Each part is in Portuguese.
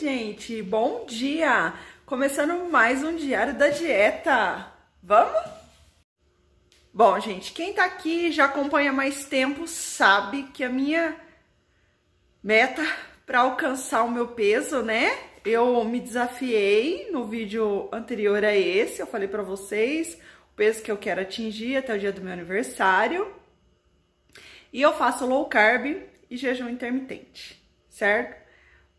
gente? Bom dia! Começando mais um diário da dieta. Vamos? Bom, gente, quem tá aqui e já acompanha mais tempo sabe que a minha meta para alcançar o meu peso, né? Eu me desafiei no vídeo anterior a esse, eu falei para vocês o peso que eu quero atingir até o dia do meu aniversário. E eu faço low carb e jejum intermitente, certo?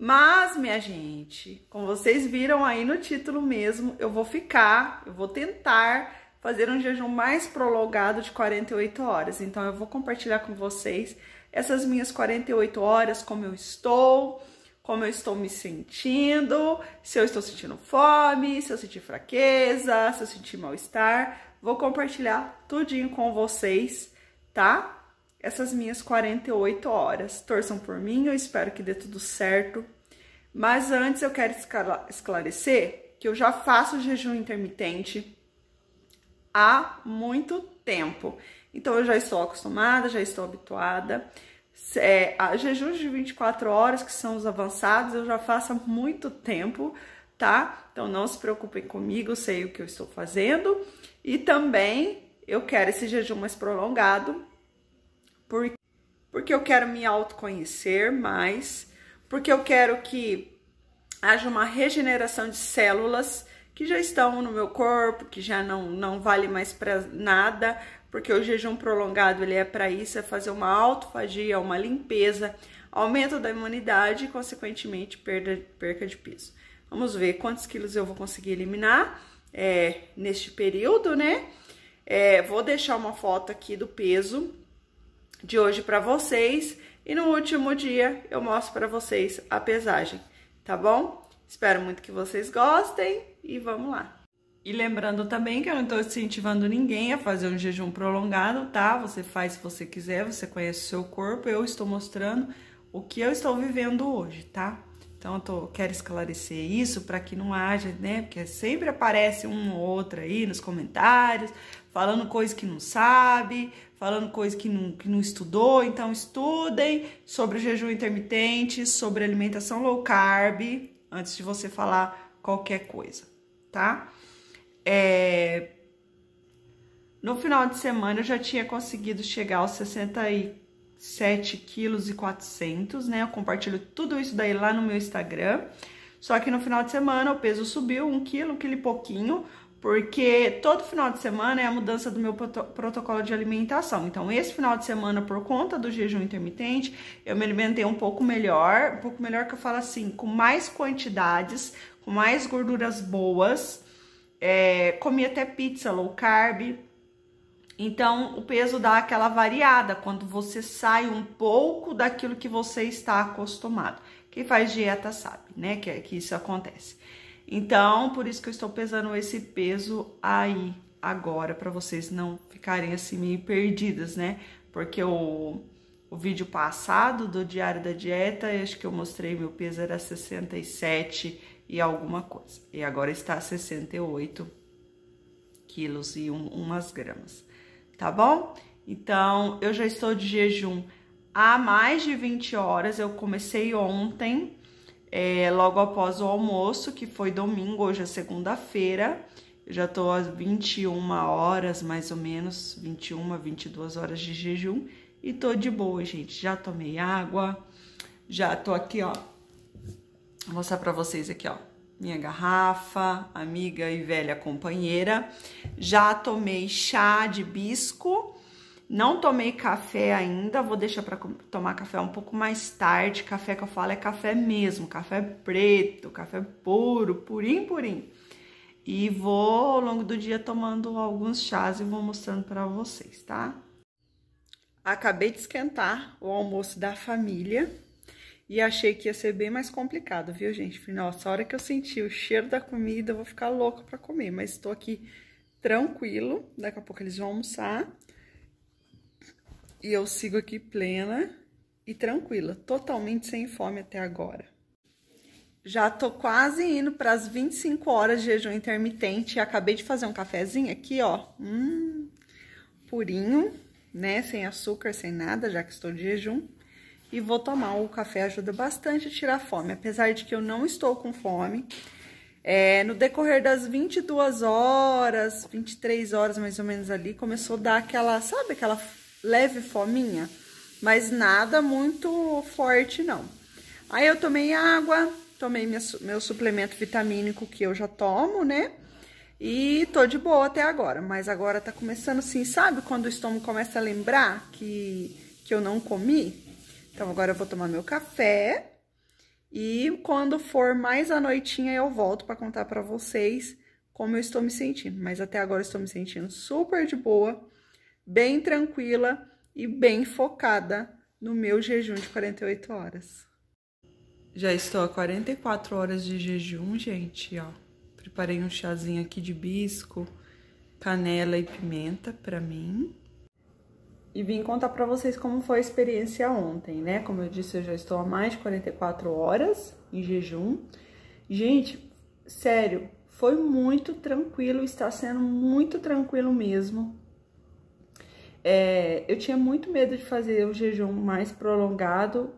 Mas, minha gente, como vocês viram aí no título mesmo, eu vou ficar, eu vou tentar fazer um jejum mais prolongado de 48 horas. Então, eu vou compartilhar com vocês essas minhas 48 horas, como eu estou, como eu estou me sentindo, se eu estou sentindo fome, se eu senti fraqueza, se eu senti mal-estar. Vou compartilhar tudinho com vocês, tá? Essas minhas 48 horas. Torçam por mim, eu espero que dê tudo certo. Mas antes eu quero esclarecer que eu já faço jejum intermitente há muito tempo. Então eu já estou acostumada, já estou habituada. É, a jejum de 24 horas, que são os avançados, eu já faço há muito tempo, tá? Então não se preocupem comigo, sei o que eu estou fazendo. E também eu quero esse jejum mais prolongado, porque, porque eu quero me autoconhecer mais porque eu quero que haja uma regeneração de células que já estão no meu corpo, que já não, não vale mais para nada, porque o jejum prolongado ele é para isso, é fazer uma autofagia, uma limpeza, aumento da imunidade e, consequentemente, perda, perca de peso. Vamos ver quantos quilos eu vou conseguir eliminar é, neste período, né? É, vou deixar uma foto aqui do peso de hoje para vocês. E no último dia eu mostro para vocês a pesagem, tá bom? Espero muito que vocês gostem e vamos lá! E lembrando também que eu não estou incentivando ninguém a fazer um jejum prolongado, tá? Você faz se você quiser, você conhece o seu corpo, eu estou mostrando o que eu estou vivendo hoje, tá? Então, eu tô, quero esclarecer isso para que não haja, né? Porque sempre aparece um ou outro aí nos comentários, falando coisa que não sabe, falando coisa que não, que não estudou. Então, estudem sobre o jejum intermitente, sobre alimentação low carb, antes de você falar qualquer coisa, tá? É... No final de semana eu já tinha conseguido chegar aos 60 e 7,4 kg, né? Eu compartilho tudo isso daí lá no meu Instagram. Só que no final de semana o peso subiu 1 kg, 1 kg pouquinho, porque todo final de semana é a mudança do meu protocolo de alimentação. Então, esse final de semana, por conta do jejum intermitente, eu me alimentei um pouco melhor, um pouco melhor que eu falo assim, com mais quantidades, com mais gorduras boas, é, comi até pizza low carb, então, o peso dá aquela variada quando você sai um pouco daquilo que você está acostumado. Quem faz dieta sabe, né, que, é que isso acontece. Então, por isso que eu estou pesando esse peso aí agora para vocês não ficarem assim meio perdidas, né? Porque o, o vídeo passado do diário da dieta, acho que eu mostrei meu peso era 67 e alguma coisa. E agora está 68 quilos e um, umas gramas tá bom? Então, eu já estou de jejum há mais de 20 horas, eu comecei ontem, é, logo após o almoço, que foi domingo, hoje é segunda-feira, eu já estou às 21 horas, mais ou menos, 21, 22 horas de jejum, e tô de boa, gente, já tomei água, já tô aqui, ó, vou mostrar pra vocês aqui, ó, minha garrafa, amiga e velha companheira. Já tomei chá de bisco. Não tomei café ainda, vou deixar para tomar café um pouco mais tarde. Café que eu falo é café mesmo, café preto, café puro, purim, purim. E vou ao longo do dia tomando alguns chás e vou mostrando para vocês, tá? Acabei de esquentar o almoço da família. E achei que ia ser bem mais complicado, viu, gente? Falei, nossa, a hora que eu senti o cheiro da comida, eu vou ficar louca para comer. Mas estou aqui tranquilo. Daqui a pouco eles vão almoçar. E eu sigo aqui plena e tranquila, totalmente sem fome até agora. Já tô quase indo para as 25 horas de jejum intermitente. Acabei de fazer um cafezinho aqui, ó. Hum, purinho, né? Sem açúcar, sem nada, já que estou de jejum e vou tomar. O café ajuda bastante a tirar fome, apesar de que eu não estou com fome. É, no decorrer das 22 horas, 23 horas mais ou menos ali, começou a dar aquela, sabe, aquela leve fominha, mas nada muito forte não. Aí eu tomei água, tomei minha, meu suplemento vitamínico que eu já tomo, né? E tô de boa até agora, mas agora tá começando assim, sabe quando o estômago começa a lembrar que, que eu não comi? Então, agora eu vou tomar meu café. E quando for mais à noitinha, eu volto para contar para vocês como eu estou me sentindo. Mas até agora eu estou me sentindo super de boa, bem tranquila e bem focada no meu jejum de 48 horas. Já estou a 44 horas de jejum, gente, ó. Preparei um chazinho aqui de bisco, canela e pimenta para mim e vim contar para vocês como foi a experiência ontem, né? Como eu disse, eu já estou há mais de 44 horas em jejum. Gente, sério, foi muito tranquilo, está sendo muito tranquilo mesmo. É, eu tinha muito medo de fazer o jejum mais prolongado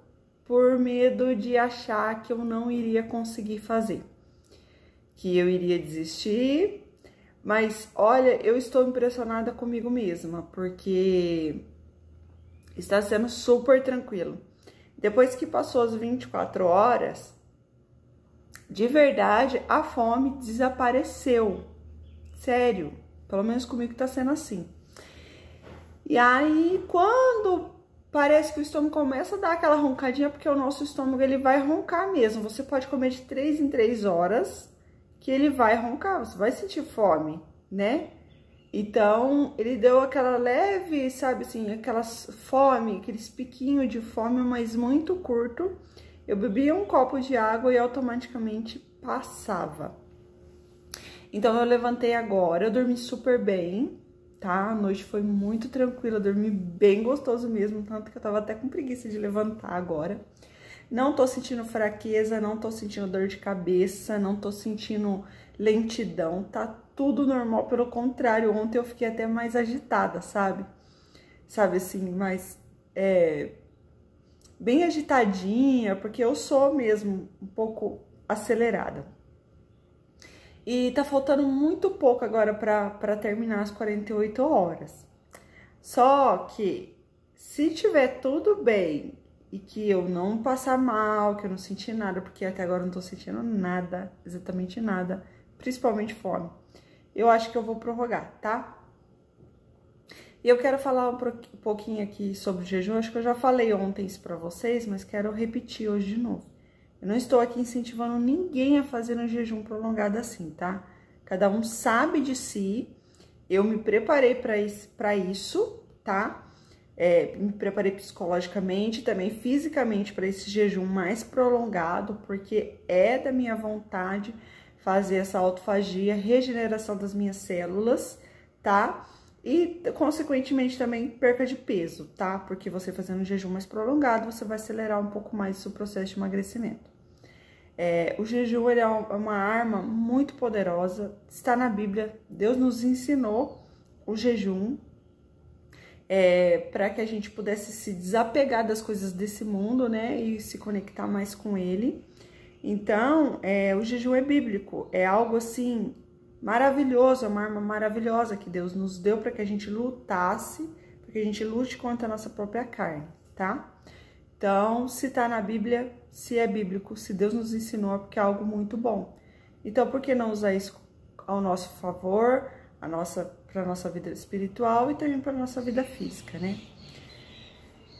por medo de achar que eu não iria conseguir fazer, que eu iria desistir mas olha, eu estou impressionada comigo mesma, porque está sendo super tranquilo. Depois que passou as 24 horas, de verdade a fome desapareceu. Sério, pelo menos comigo está sendo assim. E aí, quando parece que o estômago começa a dar aquela roncadinha, porque o nosso estômago ele vai roncar mesmo. Você pode comer de 3 em 3 horas, que ele vai roncar, você vai sentir fome, né? Então, ele deu aquela leve, sabe assim, aquela fome, aqueles piquinhos de fome, mas muito curto. Eu bebi um copo de água e automaticamente passava. Então, eu levantei agora, eu dormi super bem, tá? A noite foi muito tranquila, dormi bem gostoso mesmo, tanto que eu tava até com preguiça de levantar agora. Não tô sentindo fraqueza, não tô sentindo dor de cabeça, não tô sentindo lentidão, tá tudo normal, pelo contrário, ontem eu fiquei até mais agitada, sabe? Sabe assim, mais é, bem agitadinha, porque eu sou mesmo um pouco acelerada. E tá faltando muito pouco agora para terminar as 48 horas. Só que se tiver tudo bem e que eu não passar mal, que eu não senti nada, porque até agora eu não tô sentindo nada, exatamente nada, principalmente fome. Eu acho que eu vou prorrogar, tá? E eu quero falar um pouquinho aqui sobre o jejum, acho que eu já falei ontem isso pra vocês, mas quero repetir hoje de novo. Eu não estou aqui incentivando ninguém a fazer um jejum prolongado assim, tá? Cada um sabe de si, eu me preparei para isso, tá? é, me preparei psicologicamente, também fisicamente para esse jejum mais prolongado, porque é da minha vontade fazer essa autofagia, regeneração das minhas células, tá? E, consequentemente, também perca de peso, tá? Porque você fazendo um jejum mais prolongado, você vai acelerar um pouco mais o processo de emagrecimento. É, o jejum é, é uma arma muito poderosa, está na Bíblia, Deus nos ensinou o jejum, é, para que a gente pudesse se desapegar das coisas desse mundo, né, e se conectar mais com ele. Então, é, o jejum é bíblico, é algo assim maravilhoso, é uma arma maravilhosa que Deus nos deu para que a gente lutasse, para que a gente lute contra a nossa própria carne, tá? Então, se tá na Bíblia, se é bíblico, se Deus nos ensinou, é porque é algo muito bom. Então, por que não usar isso ao nosso favor, a nossa para nossa vida espiritual e também para nossa vida física, né?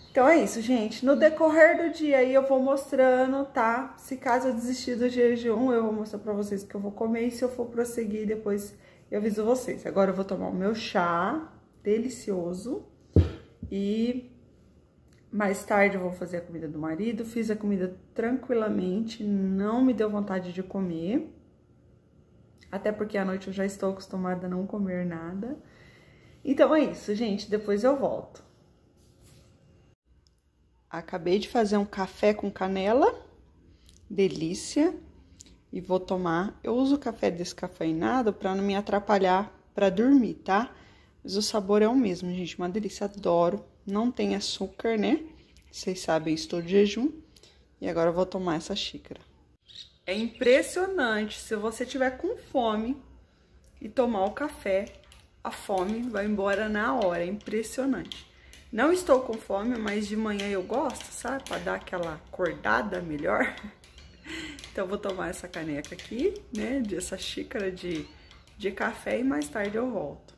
Então é isso, gente. No decorrer do dia aí eu vou mostrando, tá? Se caso eu desistir do jejum, eu vou mostrar para vocês o que eu vou comer e se eu for prosseguir depois eu aviso vocês. Agora eu vou tomar o meu chá delicioso e mais tarde eu vou fazer a comida do marido. Fiz a comida tranquilamente, não me deu vontade de comer. Até porque à noite eu já estou acostumada a não comer nada. Então é isso, gente. Depois eu volto. Acabei de fazer um café com canela. Delícia. E vou tomar. Eu uso café descafeinado para não me atrapalhar para dormir, tá? Mas o sabor é o mesmo, gente. Uma delícia. Adoro. Não tem açúcar, né? Vocês sabem, estou de jejum. E agora eu vou tomar essa xícara. É impressionante. Se você tiver com fome e tomar o café, a fome vai embora na hora. É impressionante. Não estou com fome, mas de manhã eu gosto, sabe? Para dar aquela acordada melhor. Então, vou tomar essa caneca aqui, né? Essa xícara de, de café e mais tarde eu volto.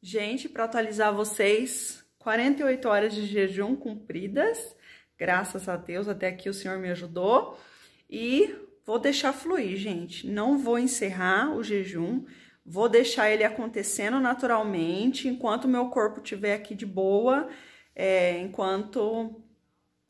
Gente, para atualizar vocês, 48 horas de jejum cumpridas. Graças a Deus, até aqui o Senhor me ajudou. E Vou deixar fluir, gente. Não vou encerrar o jejum. Vou deixar ele acontecendo naturalmente enquanto meu corpo estiver aqui de boa, é, enquanto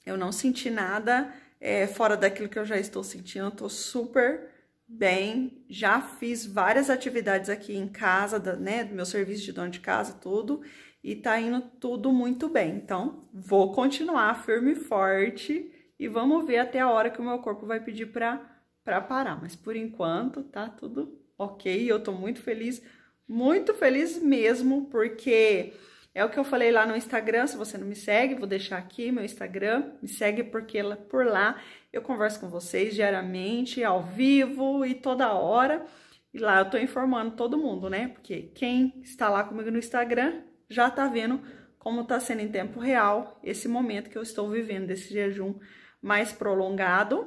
eu não sentir nada é, fora daquilo que eu já estou sentindo. Eu tô super bem. Já fiz várias atividades aqui em casa, da, né? Do meu serviço de dono de casa, tudo. E tá indo tudo muito bem. Então, vou continuar firme e forte. E vamos ver até a hora que o meu corpo vai pedir para para parar, mas por enquanto tá tudo ok. Eu tô muito feliz, muito feliz mesmo, porque é o que eu falei lá no Instagram. Se você não me segue, vou deixar aqui meu Instagram. Me segue porque por lá eu converso com vocês diariamente, ao vivo e toda hora. E lá eu tô informando todo mundo, né? Porque quem está lá comigo no Instagram já tá vendo como tá sendo em tempo real esse momento que eu estou vivendo, desse jejum mais prolongado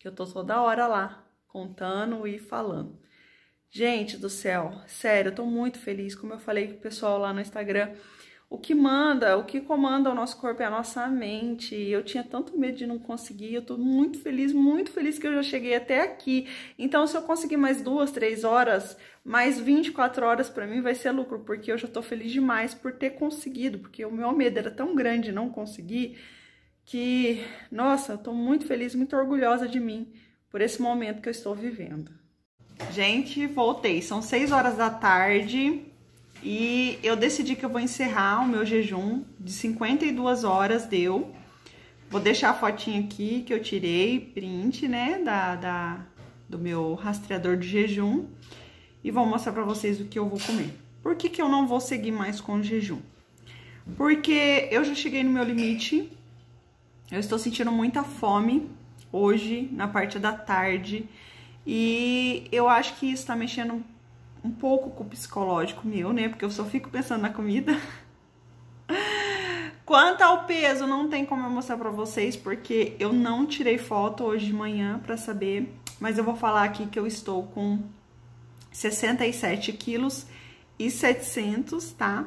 que eu tô toda hora lá, contando e falando. Gente do céu, sério, eu tô muito feliz, como eu falei pro pessoal lá no Instagram. O que manda, o que comanda o nosso corpo é a nossa mente. Eu tinha tanto medo de não conseguir, eu tô muito feliz, muito feliz que eu já cheguei até aqui. Então, se eu conseguir mais duas, três horas, mais 24 horas para mim vai ser lucro, porque eu já tô feliz demais por ter conseguido, porque o meu medo era tão grande não conseguir que, nossa, estou muito feliz, muito orgulhosa de mim por esse momento que eu estou vivendo. Gente, voltei. São 6 horas da tarde e eu decidi que eu vou encerrar o meu jejum de 52 horas, deu. Vou deixar a fotinha aqui que eu tirei, print, né, da, da do meu rastreador de jejum. E vou mostrar para vocês o que eu vou comer. Por que, que eu não vou seguir mais com o jejum? Porque eu já cheguei no meu limite eu estou sentindo muita fome hoje, na parte da tarde, e eu acho que isso está mexendo um pouco com o psicológico meu, né? Porque eu só fico pensando na comida. Quanto ao peso, não tem como eu mostrar pra vocês, porque eu não tirei foto hoje de manhã pra saber, mas eu vou falar aqui que eu estou com 67 quilos e 700, tá?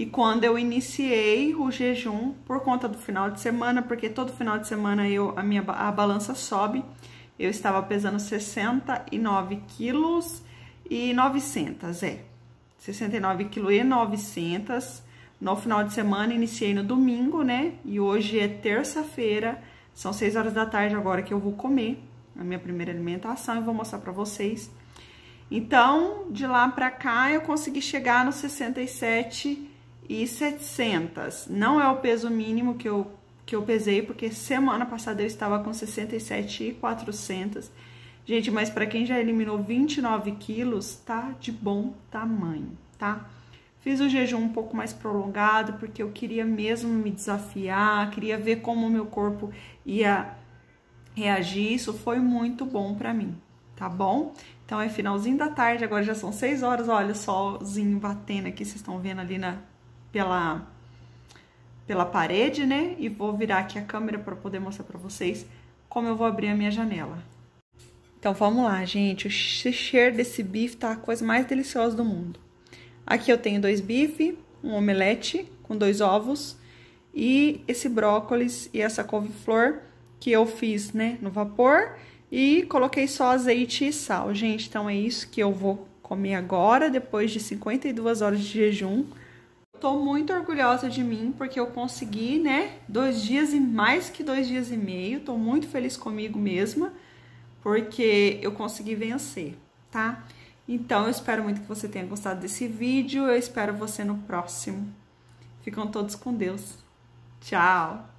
E quando eu iniciei o jejum por conta do final de semana, porque todo final de semana eu a minha a balança sobe, eu estava pesando 69 quilos e 900, é. 69 quilos e 900. No final de semana iniciei no domingo, né? E hoje é terça-feira, são 6 horas da tarde agora que eu vou comer a minha primeira alimentação e vou mostrar para vocês. Então, de lá para cá eu consegui chegar nos 67 e 700. Não é o peso mínimo que eu, que eu pesei, porque semana passada eu estava com 67,400. Gente, mas para quem já eliminou 29 quilos, tá de bom tamanho, tá? Fiz o jejum um pouco mais prolongado, porque eu queria mesmo me desafiar, queria ver como o meu corpo ia reagir. Isso foi muito bom para mim, tá bom? Então é finalzinho da tarde, agora já são 6 horas, olha o solzinho batendo aqui, vocês estão vendo ali na pela, pela parede, né? E vou virar aqui a câmera para poder mostrar para vocês como eu vou abrir a minha janela. Então vamos lá, gente. O cheiro desse bife tá a coisa mais deliciosa do mundo. Aqui eu tenho dois bife, um omelete com dois ovos e esse brócolis e essa couve-flor que eu fiz, né, no vapor e coloquei só azeite e sal. Gente, então é isso que eu vou comer agora, depois de 52 horas de jejum. Tô muito orgulhosa de mim porque eu consegui, né? Dois dias e mais que dois dias e meio. Tô muito feliz comigo mesma porque eu consegui vencer, tá? Então eu espero muito que você tenha gostado desse vídeo. Eu espero você no próximo. Ficam todos com Deus. Tchau!